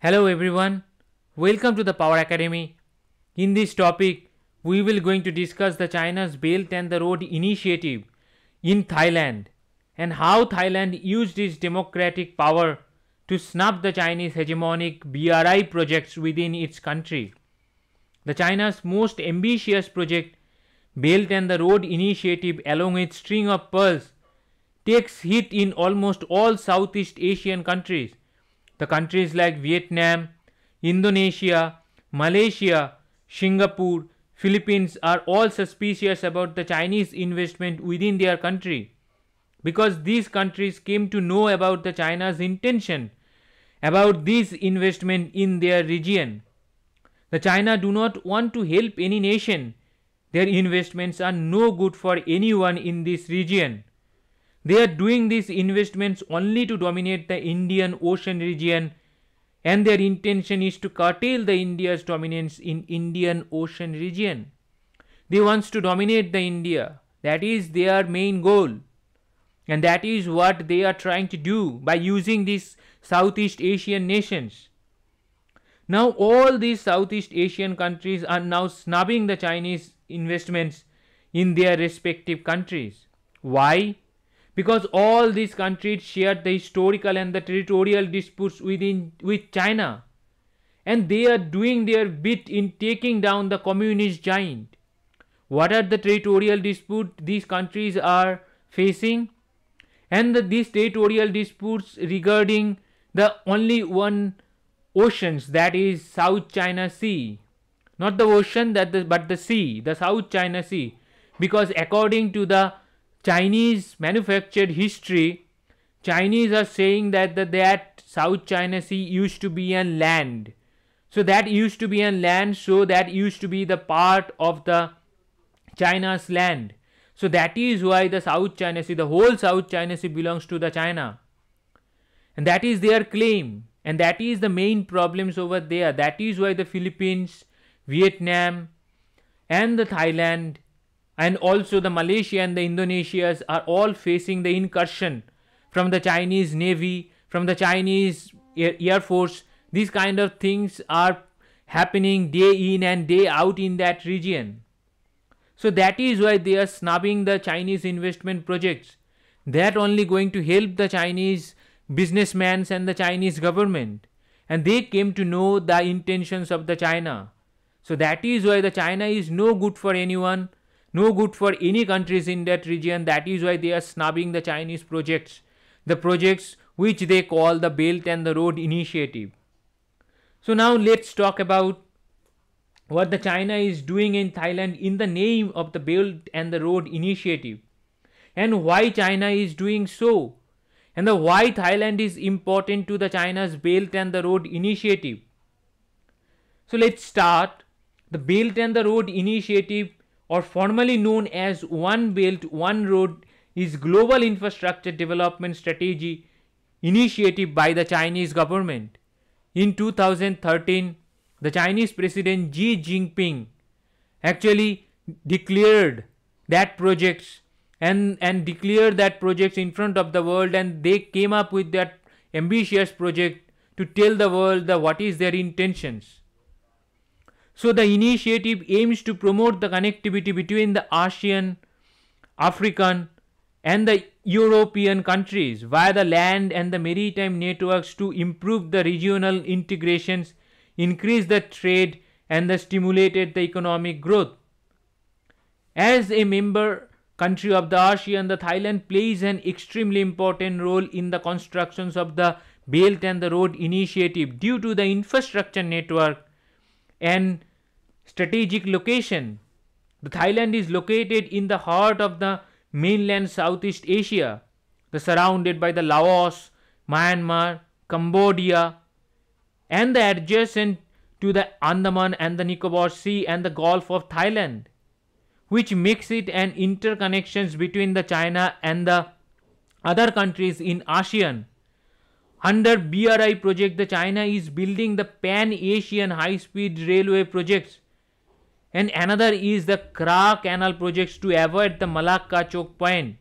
Hello everyone, welcome to the Power Academy. In this topic, we will going to discuss the China's Belt and the Road initiative in Thailand and how Thailand used its democratic power to snap the Chinese hegemonic BRI projects within its country. The China's most ambitious project, Belt and the Road initiative along its string of pearls, takes hit in almost all Southeast Asian countries – the countries like Vietnam, Indonesia, Malaysia, Singapore, Philippines are all suspicious about the Chinese investment within their country because these countries came to know about the China's intention about this investment in their region. The China do not want to help any nation. Their investments are no good for anyone in this region. They are doing these investments only to dominate the Indian Ocean region and their intention is to curtail the India's dominance in Indian Ocean region. They wants to dominate the India. That is their main goal. And that is what they are trying to do by using these Southeast Asian nations. Now all these Southeast Asian countries are now snubbing the Chinese investments in their respective countries. Why? because all these countries share the historical and the territorial disputes within with China and they are doing their bit in taking down the communist giant. What are the territorial disputes these countries are facing? And the, these territorial disputes regarding the only one oceans that is South China Sea. Not the ocean that the, but the sea, the South China Sea. Because according to the Chinese manufactured history, Chinese are saying that the, that South China Sea used to be a land. So that used to be a land, so that used to be the part of the China's land. So that is why the South China Sea, the whole South China Sea belongs to the China. And that is their claim. And that is the main problems over there. That is why the Philippines, Vietnam and the Thailand and also the Malaysia and the Indonesians are all facing the incursion from the Chinese Navy, from the Chinese Air Force. These kind of things are happening day in and day out in that region. So that is why they are snubbing the Chinese investment projects. That only going to help the Chinese businessmen and the Chinese government. And they came to know the intentions of the China. So that is why the China is no good for anyone no good for any countries in that region. That is why they are snubbing the Chinese projects, the projects which they call the Belt and the Road Initiative. So now let's talk about what the China is doing in Thailand in the name of the Belt and the Road Initiative and why China is doing so and the why Thailand is important to the China's Belt and the Road Initiative. So let's start. The Belt and the Road Initiative or formally known as One Belt, One Road, is global infrastructure development strategy initiative by the Chinese government. In 2013, the Chinese President Xi Jinping actually declared that projects and, and declared that projects in front of the world and they came up with that ambitious project to tell the world the, what is their intentions. So the initiative aims to promote the connectivity between the ASEAN, African and the European countries via the land and the maritime networks to improve the regional integrations, increase the trade and the stimulated the economic growth. As a member country of the ASEAN, the Thailand plays an extremely important role in the constructions of the Belt and the Road Initiative due to the infrastructure network and strategic location. The Thailand is located in the heart of the mainland Southeast Asia, the surrounded by the Laos, Myanmar, Cambodia, and the adjacent to the Andaman and the Nicobar Sea and the Gulf of Thailand, which makes it an interconnections between the China and the other countries in ASEAN. Under BRI project, the China is building the Pan-Asian high-speed railway projects and another is the Kra canal projects to avoid the Malacca choke point.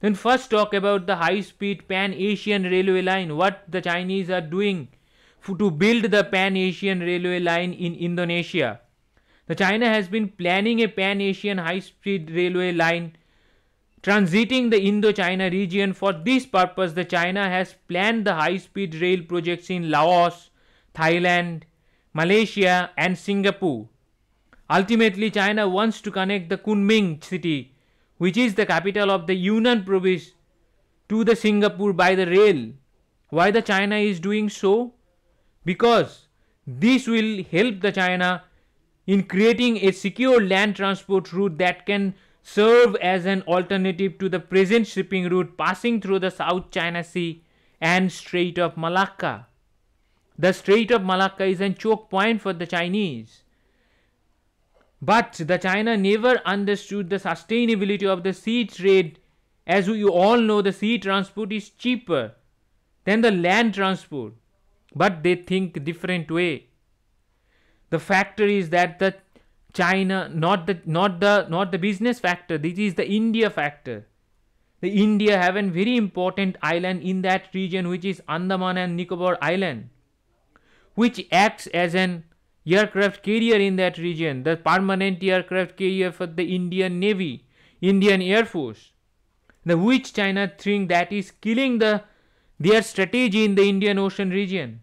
Then first talk about the high-speed Pan-Asian railway line, what the Chinese are doing to build the Pan-Asian railway line in Indonesia. The China has been planning a Pan-Asian high-speed railway line transiting the Indochina region. For this purpose, the China has planned the high-speed rail projects in Laos, Thailand, Malaysia and Singapore. Ultimately, China wants to connect the Kunming city, which is the capital of the Yunnan province, to the Singapore by the rail. Why the China is doing so? Because this will help the China in creating a secure land transport route that can serve as an alternative to the present shipping route passing through the South China Sea and Strait of Malacca. The Strait of Malacca is a choke point for the Chinese but the China never understood the sustainability of the sea trade. As you all know, the sea transport is cheaper than the land transport. But they think different way. The factor is that the China, not the not the not the business factor, this is the India factor. The India have a very important island in that region which is Andaman and Nicobar Island, which acts as an aircraft carrier in that region, the permanent aircraft carrier for the Indian Navy, Indian Air Force. The which China think that is killing the their strategy in the Indian Ocean region.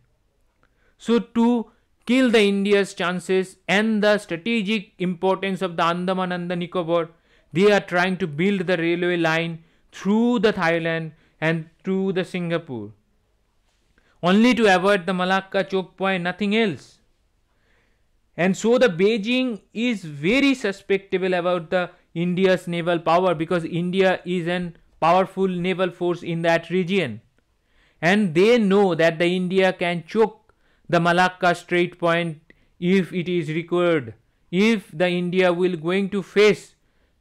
So to kill the India's chances and the strategic importance of the Andaman and the Nicobar, they are trying to build the railway line through the Thailand and through the Singapore. Only to avoid the Malacca choke point, nothing else. And so the Beijing is very susceptible about the India's naval power because India is an powerful naval force in that region. And they know that the India can choke the Malacca Strait point if it is required. If the India will going to face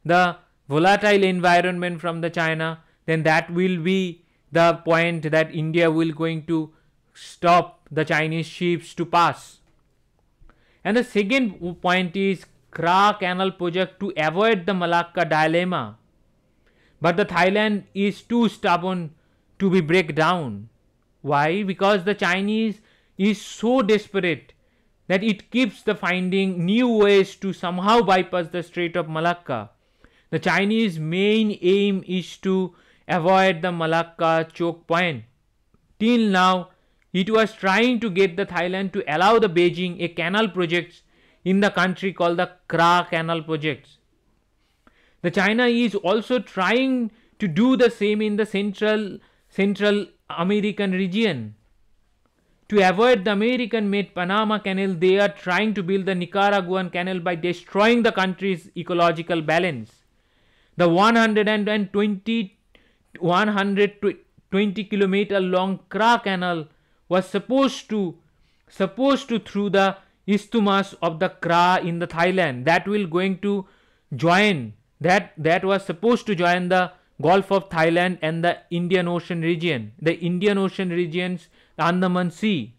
the volatile environment from the China, then that will be the point that India will going to stop the Chinese ships to pass. And the second point is Kra Canal project to avoid the Malacca dilemma. But the Thailand is too stubborn to be break down. Why? Because the Chinese is so desperate that it keeps the finding new ways to somehow bypass the Strait of Malacca. The Chinese main aim is to avoid the Malacca choke point. Till now, it was trying to get the Thailand to allow the Beijing a canal project in the country called the Kra Canal Project. The China is also trying to do the same in the central Central American region. To avoid the American made Panama Canal, they are trying to build the Nicaraguan Canal by destroying the country's ecological balance. The 120, 120 kilometer long Kra Canal was supposed to supposed to through the isthmus of the Kra in the Thailand that will going to join that that was supposed to join the Gulf of Thailand and the Indian Ocean region, the Indian Ocean regions, the Andaman Sea,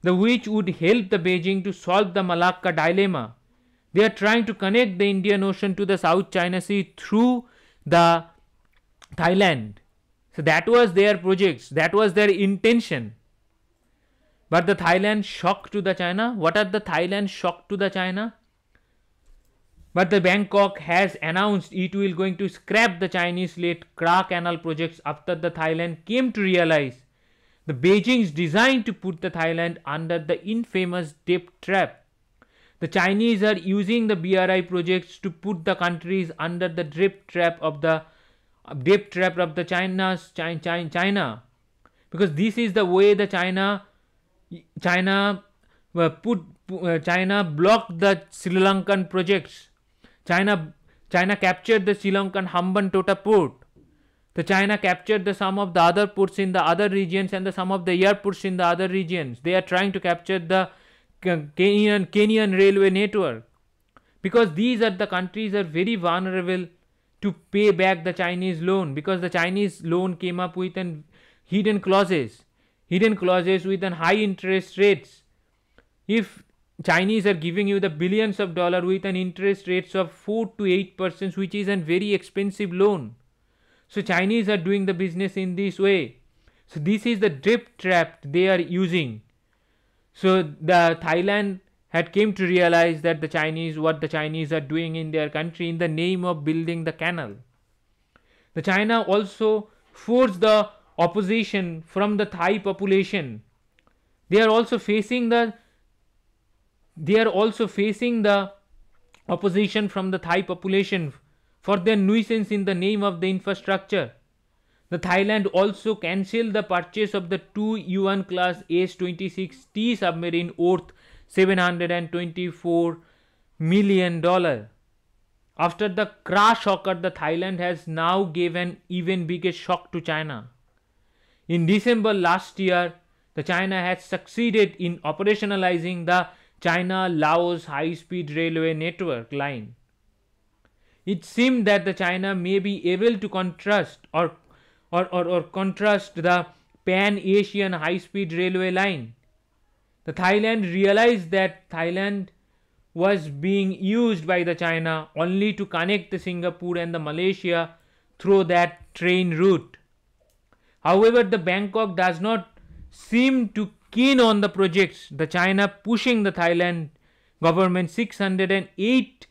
the which would help the Beijing to solve the Malacca dilemma. They are trying to connect the Indian Ocean to the South China Sea through the Thailand. So that was their projects, that was their intention. But the Thailand shock to the China. What are the Thailand shock to the China? But the Bangkok has announced it will going to scrap the Chinese led Kra Canal projects after the Thailand came to realize the Beijing's design to put the Thailand under the infamous debt trap. The Chinese are using the BRI projects to put the countries under the debt trap of the debt trap of the China's China, China because this is the way the China China uh, put uh, China blocked the Sri Lankan projects. China China captured the Sri Lankan Hambantota port. The China captured the some of the other ports in the other regions and the some of the airports in the other regions. They are trying to capture the Kenyan Kenyan railway network because these are the countries are very vulnerable to pay back the Chinese loan because the Chinese loan came up with hidden clauses hidden clauses with an high interest rates. If Chinese are giving you the billions of dollar with an interest rates of 4 to 8 percent which is a very expensive loan. So Chinese are doing the business in this way. So this is the drip trap they are using. So the Thailand had came to realize that the Chinese what the Chinese are doing in their country in the name of building the canal. The China also forced the opposition from the Thai population. They are also facing the they are also facing the opposition from the Thai population for their nuisance in the name of the infrastructure. The Thailand also cancelled the purchase of the two UN class AS-26T submarine worth 724 million dollar. After the crash occurred, the Thailand has now given even bigger shock to China. In December last year, the China had succeeded in operationalizing the China-Laos high-speed railway network line. It seemed that the China may be able to contrast or, or, or, or contrast the pan-Asian high-speed railway line. The Thailand realized that Thailand was being used by the China only to connect the Singapore and the Malaysia through that train route. However, the Bangkok does not seem to keen on the projects. The China pushing the Thailand government 608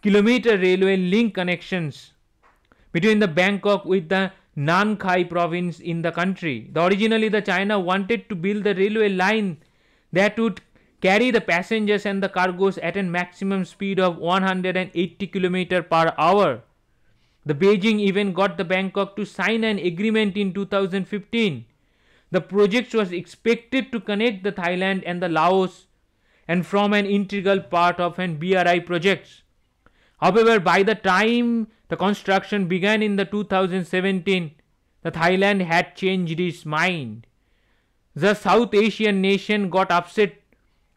kilometer railway link connections between the Bangkok with the Nankai province in the country. The originally the China wanted to build the railway line that would carry the passengers and the cargoes at a maximum speed of 180 km per hour the Beijing even got the Bangkok to sign an agreement in 2015. The project was expected to connect the Thailand and the Laos and from an integral part of an BRI project. However, by the time the construction began in the 2017, the Thailand had changed its mind. The South Asian nation got upset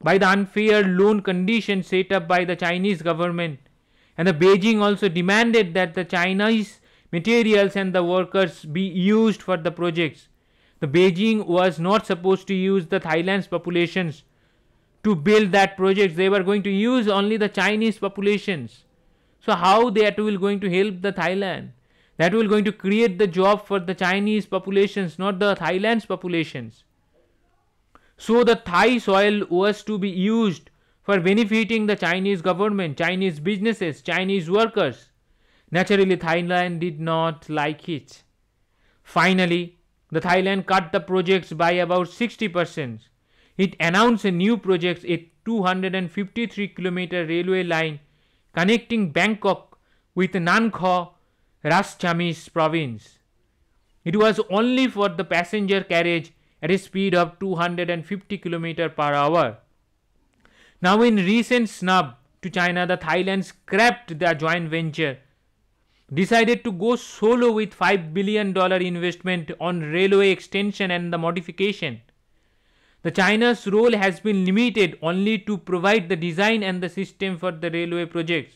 by the unfair loan conditions set up by the Chinese government and the Beijing also demanded that the Chinese materials and the workers be used for the projects. The Beijing was not supposed to use the Thailand's populations to build that project. They were going to use only the Chinese populations. So how that will going to help the Thailand? That will going to create the job for the Chinese populations, not the Thailand's populations. So the Thai soil was to be used for benefiting the Chinese government, Chinese businesses, Chinese workers. Naturally, Thailand did not like it. Finally, the Thailand cut the projects by about 60%. It announced a new project, a 253 kilometer railway line connecting Bangkok with Nankho, Raschamese province. It was only for the passenger carriage at a speed of 250 km per hour. Now, in recent snub to China, the Thailand scrapped their joint venture, decided to go solo with $5 billion investment on railway extension and the modification. The China's role has been limited only to provide the design and the system for the railway projects.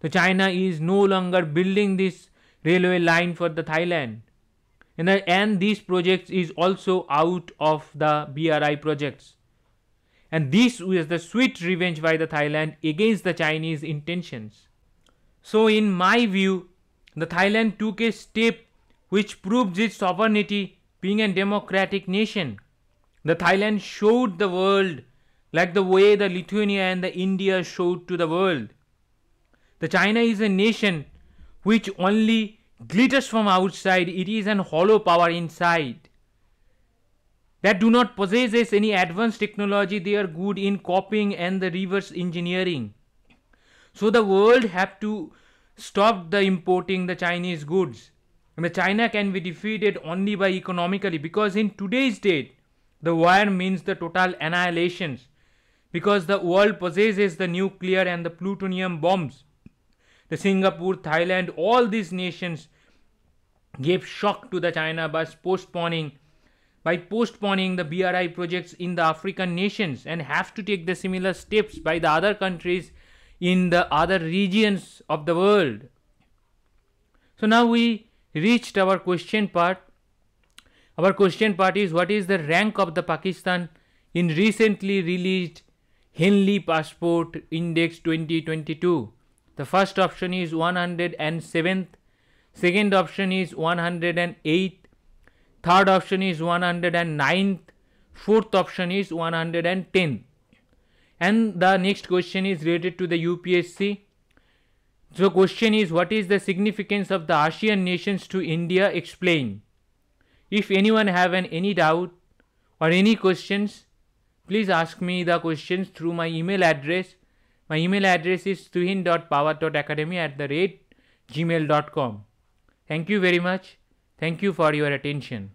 The China is no longer building this railway line for the Thailand. And, the, uh, and these projects is also out of the BRI projects and this was the sweet revenge by the Thailand against the Chinese intentions. So in my view, the Thailand took a step which proves its sovereignty being a democratic nation. The Thailand showed the world like the way the Lithuania and the India showed to the world. The China is a nation which only glitters from outside, it is an hollow power inside that do not possess any advanced technology they are good in copying and the reverse engineering so the world have to stop the importing the chinese goods and the china can be defeated only by economically because in today's date the war means the total annihilations because the world possesses the nuclear and the plutonium bombs the singapore thailand all these nations gave shock to the china by postponing by postponing the BRI projects in the African nations and have to take the similar steps by the other countries in the other regions of the world. So now we reached our question part. Our question part is what is the rank of the Pakistan in recently released Henley Passport Index 2022? The first option is 107th, second option is 108th, third option is 109th, fourth option is 110. And the next question is related to the UPSC. So question is what is the significance of the ASEAN nations to India? Explain. If anyone have an, any doubt or any questions, please ask me the questions through my email address. My email address is tuhin.power.academy at the rate gmail.com. Thank you very much. Thank you for your attention.